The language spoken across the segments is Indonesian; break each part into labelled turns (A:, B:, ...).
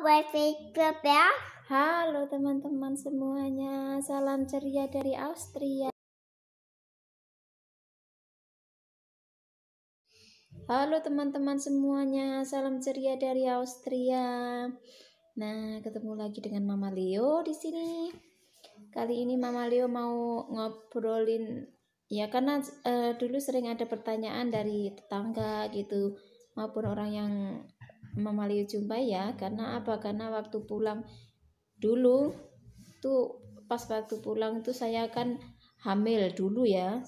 A: berpikir ya. Halo teman-teman semuanya, salam ceria dari Austria. Halo teman-teman semuanya, salam ceria dari Austria. Nah, ketemu lagi dengan Mama Leo di sini. Kali ini Mama Leo mau ngobrolin ya karena uh, dulu sering ada pertanyaan dari tetangga gitu maupun orang yang Mamali jumpa ya karena apa karena waktu pulang dulu tuh pas waktu pulang itu saya kan hamil dulu ya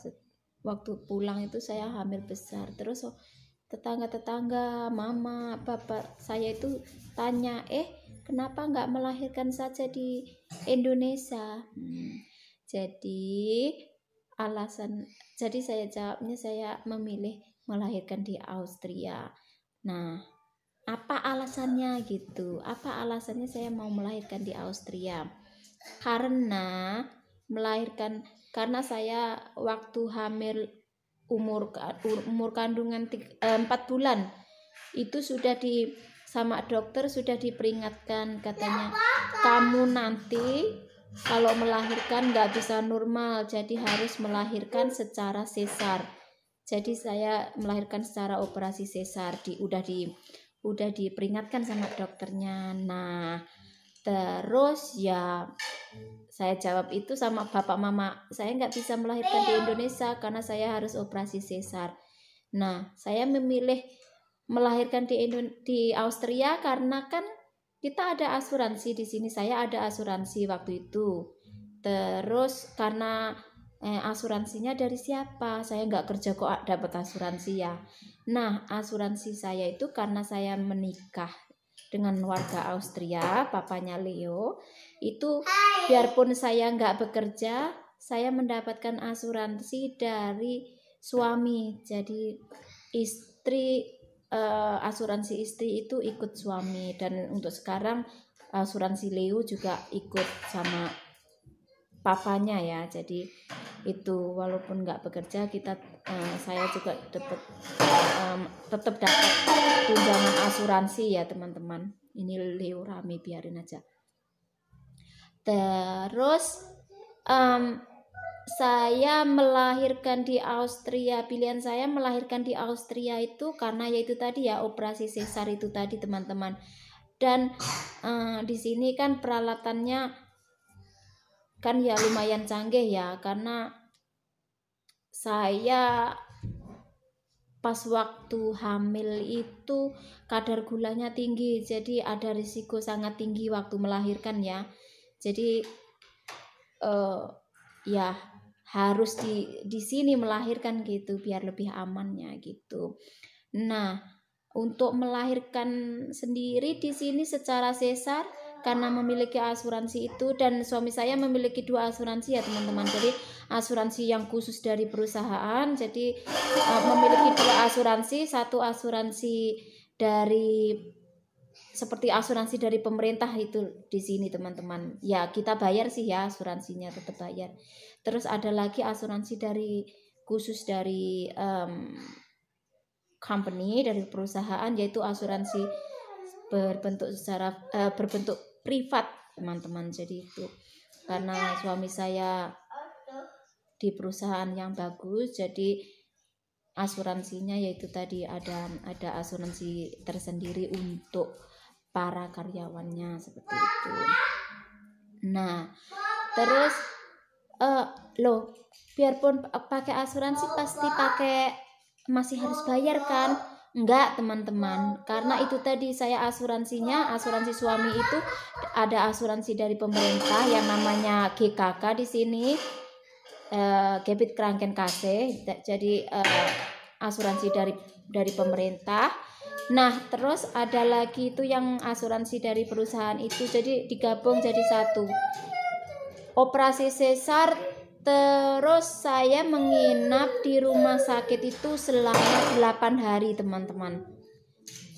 A: waktu pulang itu saya hamil besar terus oh, tetangga-tetangga mama bapak saya itu tanya eh kenapa nggak melahirkan saja di Indonesia hmm. jadi alasan jadi saya jawabnya saya memilih melahirkan di Austria nah apa alasannya gitu apa alasannya saya mau melahirkan di Austria karena melahirkan karena saya waktu hamil umur umur kandungan 4 eh, bulan itu sudah di sama dokter sudah diperingatkan katanya kamu nanti kalau melahirkan nggak bisa normal jadi harus melahirkan secara sesar jadi saya melahirkan secara operasi sesar di udah di udah diperingatkan sama dokternya nah terus ya saya jawab itu sama bapak mama saya nggak bisa melahirkan di Indonesia karena saya harus operasi sesar nah saya memilih melahirkan di Indo di Austria karena kan kita ada asuransi di sini saya ada asuransi waktu itu terus karena eh, asuransinya dari siapa saya nggak kerja kok ah, dapat asuransi ya nah asuransi saya itu karena saya menikah dengan warga Austria papanya Leo itu Hai. biarpun saya nggak bekerja saya mendapatkan asuransi dari suami jadi istri eh, asuransi istri itu ikut suami dan untuk sekarang asuransi Leo juga ikut sama papanya ya jadi itu walaupun nggak bekerja kita uh, saya juga tetap um, tetap dapat tunjangan asuransi ya teman-teman ini Leo Rami biarin aja terus um, saya melahirkan di Austria pilihan saya melahirkan di Austria itu karena yaitu tadi ya operasi sesar itu tadi teman-teman dan uh, di sini kan peralatannya kan ya lumayan canggih ya karena saya pas waktu hamil itu kadar gulanya tinggi jadi ada risiko sangat tinggi waktu melahirkan ya jadi uh, ya harus di di sini melahirkan gitu biar lebih amannya gitu nah untuk melahirkan sendiri di sini secara sesar karena memiliki asuransi itu dan suami saya memiliki dua asuransi ya teman-teman jadi asuransi yang khusus dari perusahaan jadi uh, memiliki dua asuransi satu asuransi dari seperti asuransi dari pemerintah itu di sini teman-teman ya kita bayar sih ya asuransinya tetap bayar terus ada lagi asuransi dari khusus dari um, company dari perusahaan yaitu asuransi berbentuk secara uh, berbentuk privat teman-teman jadi itu karena suami saya di perusahaan yang bagus jadi asuransinya yaitu tadi ada ada asuransi tersendiri untuk para karyawannya seperti itu nah terus uh, loh biarpun pakai asuransi pasti pakai masih harus bayar kan Enggak, teman-teman. Karena itu tadi saya asuransinya, asuransi suami itu ada asuransi dari pemerintah yang namanya GKK di sini. Eh, Gebit Kerangken Kase. Jadi eh, asuransi dari dari pemerintah. Nah, terus ada lagi itu yang asuransi dari perusahaan itu. Jadi digabung jadi satu. Operasi sesar Terus saya menginap di rumah sakit itu selama 8 hari teman-teman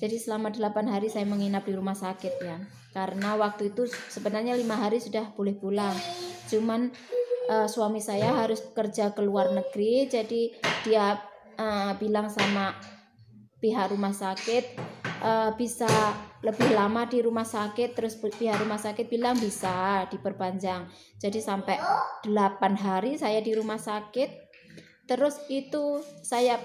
A: Jadi selama 8 hari saya menginap di rumah sakit ya Karena waktu itu sebenarnya 5 hari sudah boleh pulang Cuman uh, suami saya harus kerja ke luar negeri Jadi dia uh, bilang sama pihak rumah sakit uh, bisa lebih lama di rumah sakit terus pihak rumah sakit bilang bisa diperpanjang jadi sampai 8 hari saya di rumah sakit terus itu saya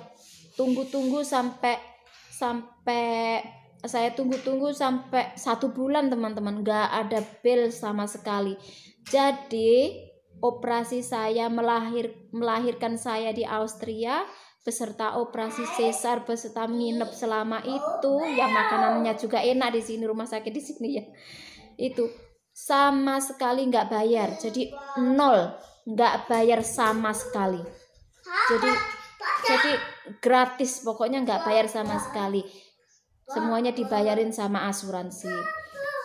A: tunggu-tunggu sampai sampai saya tunggu-tunggu sampai satu bulan teman-teman nggak ada bill sama sekali jadi operasi saya melahir melahirkan saya di Austria peserta operasi sesar peserta nginep selama itu ya makanannya juga enak di sini rumah sakit di sini ya itu sama sekali nggak bayar jadi nol nggak bayar sama sekali jadi jadi gratis pokoknya nggak bayar sama sekali semuanya dibayarin sama asuransi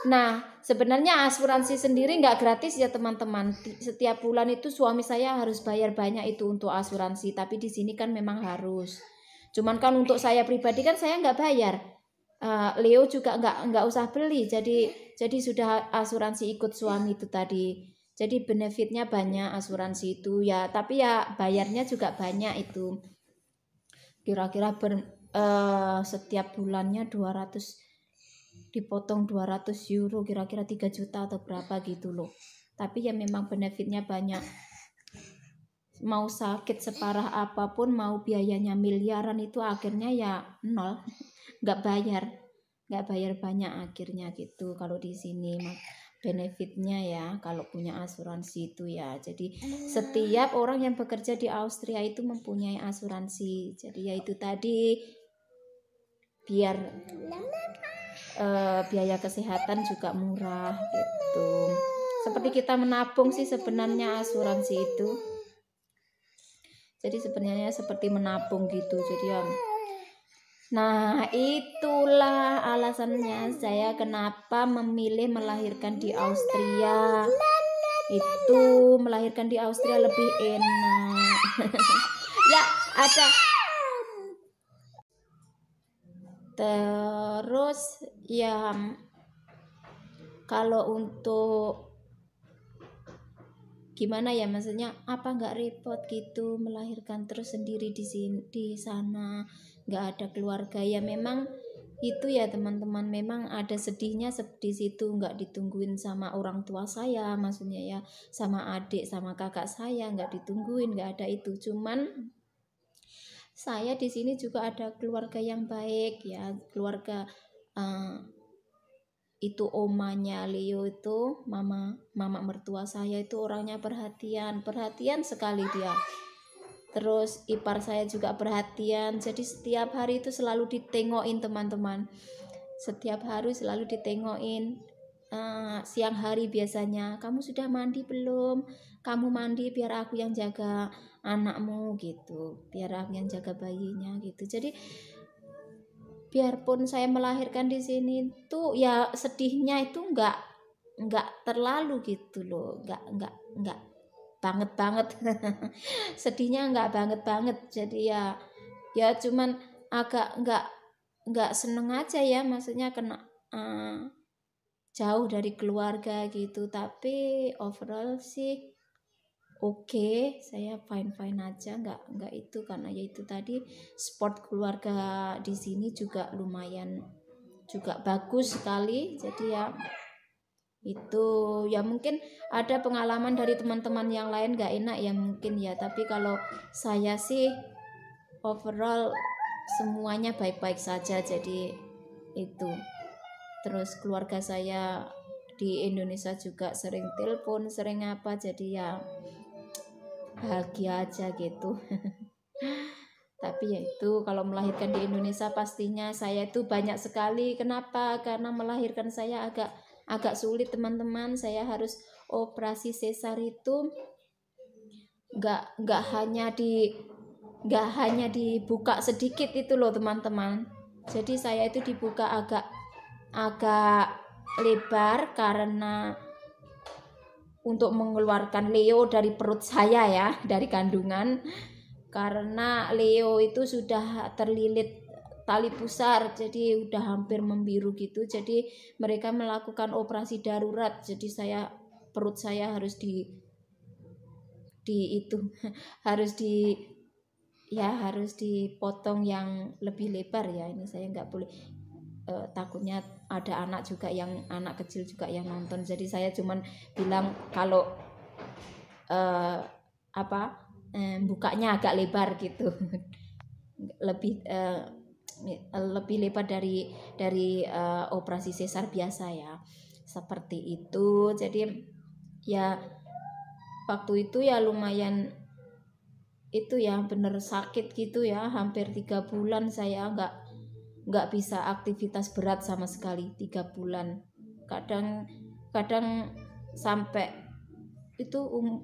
A: Nah, sebenarnya asuransi sendiri nggak gratis ya teman-teman. Setiap bulan itu suami saya harus bayar banyak itu untuk asuransi, tapi di sini kan memang harus. Cuman kan untuk saya pribadi kan saya nggak bayar. Uh, Leo juga nggak nggak usah beli, jadi jadi sudah asuransi ikut suami itu tadi. Jadi benefitnya banyak asuransi itu ya, tapi ya bayarnya juga banyak itu. Kira-kira uh, setiap bulannya 200 dipotong 200 euro kira-kira 3 juta atau berapa gitu loh tapi ya memang benefitnya banyak mau sakit separah apapun mau biayanya miliaran itu akhirnya ya nol nggak bayar nggak bayar banyak akhirnya gitu kalau di sini benefitnya ya kalau punya asuransi itu ya jadi setiap orang yang bekerja di Austria itu mempunyai asuransi jadi ya itu tadi biar Eh, biaya kesehatan juga murah gitu seperti kita menabung sih sebenarnya asuransi itu jadi sebenarnya seperti menabung gitu jadi ya Nah, itulah alasannya saya kenapa memilih melahirkan di Austria. Itu melahirkan di Austria lebih enak. ya, ada terus ya kalau untuk gimana ya maksudnya apa nggak repot gitu melahirkan terus sendiri di sini di sana nggak ada keluarga ya memang itu ya teman-teman memang ada sedihnya di situ nggak ditungguin sama orang tua saya maksudnya ya sama adik sama kakak saya nggak ditungguin nggak ada itu cuman saya di sini juga ada keluarga yang baik ya keluarga uh, itu omanya Leo itu mama mama mertua saya itu orangnya perhatian perhatian sekali dia terus ipar saya juga perhatian jadi setiap hari itu selalu ditengokin teman-teman setiap hari selalu ditengokin uh, siang hari biasanya kamu sudah mandi belum kamu mandi biar aku yang jaga anakmu gitu biar aku yang jaga bayinya gitu jadi biarpun saya melahirkan di sini tuh ya sedihnya itu enggak enggak terlalu gitu loh enggak enggak enggak banget banget sedihnya enggak banget banget jadi ya ya cuman agak enggak enggak seneng aja ya maksudnya kena uh, jauh dari keluarga gitu tapi overall sih oke saya fine fine aja nggak nggak itu karena ya itu tadi sport keluarga di sini juga lumayan juga bagus sekali jadi ya itu ya mungkin ada pengalaman dari teman-teman yang lain nggak enak ya mungkin ya tapi kalau saya sih overall semuanya baik-baik saja jadi itu terus keluarga saya di Indonesia juga sering telepon sering apa jadi ya bahagia aja gitu tapi ya itu kalau melahirkan di Indonesia pastinya saya itu banyak sekali kenapa karena melahirkan saya agak agak sulit teman-teman saya harus operasi sesar itu nggak nggak hanya di nggak hanya dibuka sedikit itu loh teman-teman jadi saya itu dibuka agak agak lebar karena untuk mengeluarkan Leo dari perut saya ya, dari kandungan. Karena Leo itu sudah terlilit tali pusar jadi udah hampir membiru gitu jadi mereka melakukan operasi darurat jadi saya perut saya harus di di itu harus di ya harus dipotong yang lebih lebar ya ini saya nggak boleh uh, takutnya ada anak juga yang anak kecil juga yang nonton jadi saya cuman bilang kalau uh, apa eh, bukanya agak lebar gitu lebih uh, lebih lebar dari dari uh, operasi sesar biasa ya seperti itu jadi ya waktu itu ya lumayan itu ya bener sakit gitu ya hampir tiga bulan saya nggak nggak bisa aktivitas berat sama sekali tiga bulan kadang kadang sampai itu um,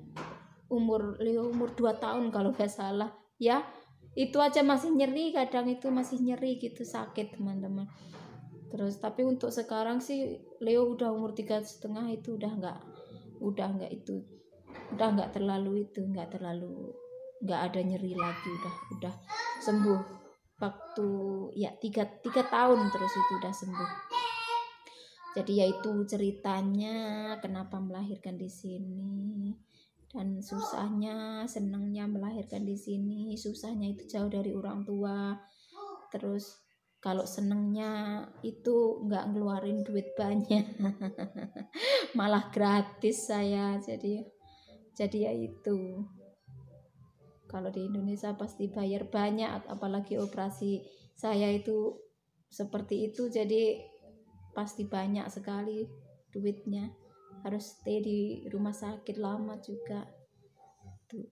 A: umur umur 2 tahun kalau nggak salah ya itu aja masih nyeri kadang itu masih nyeri gitu sakit teman-teman terus tapi untuk sekarang sih Leo udah umur tiga setengah itu udah nggak udah nggak itu udah nggak terlalu itu nggak terlalu nggak ada nyeri lagi udah udah sembuh waktu ya tiga, tiga tahun terus itu udah sembuh jadi yaitu ceritanya kenapa melahirkan di sini dan susahnya senangnya melahirkan di sini susahnya itu jauh dari orang tua terus kalau senengnya itu nggak ngeluarin duit banyak malah gratis saya jadi ya, jadi yaitu kalau di Indonesia pasti bayar banyak, apalagi operasi saya itu seperti itu, jadi pasti banyak sekali duitnya. Harus stay di rumah sakit lama juga. Tuh.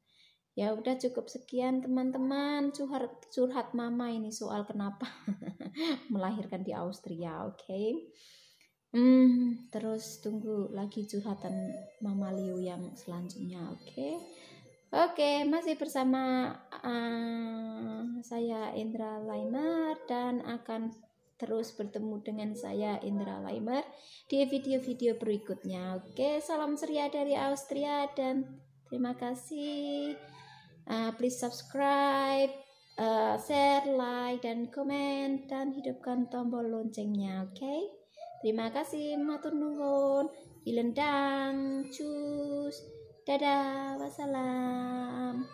A: Ya udah cukup sekian teman-teman curhat curhat mama ini soal kenapa melahirkan di Austria, oke? Okay? Hmm, terus tunggu lagi curhatan Mama Liu yang selanjutnya, oke? Okay? Oke, masih bersama uh, saya Indra Laimar dan akan terus bertemu dengan saya Indra Laimar di video-video berikutnya. Oke, salam ceria dari Austria dan terima kasih. Uh, please subscribe, uh, share, like, dan komen dan hidupkan tombol loncengnya. Oke, terima kasih. Matur nuwun. Bilendang, cus. Dadah, wassalam.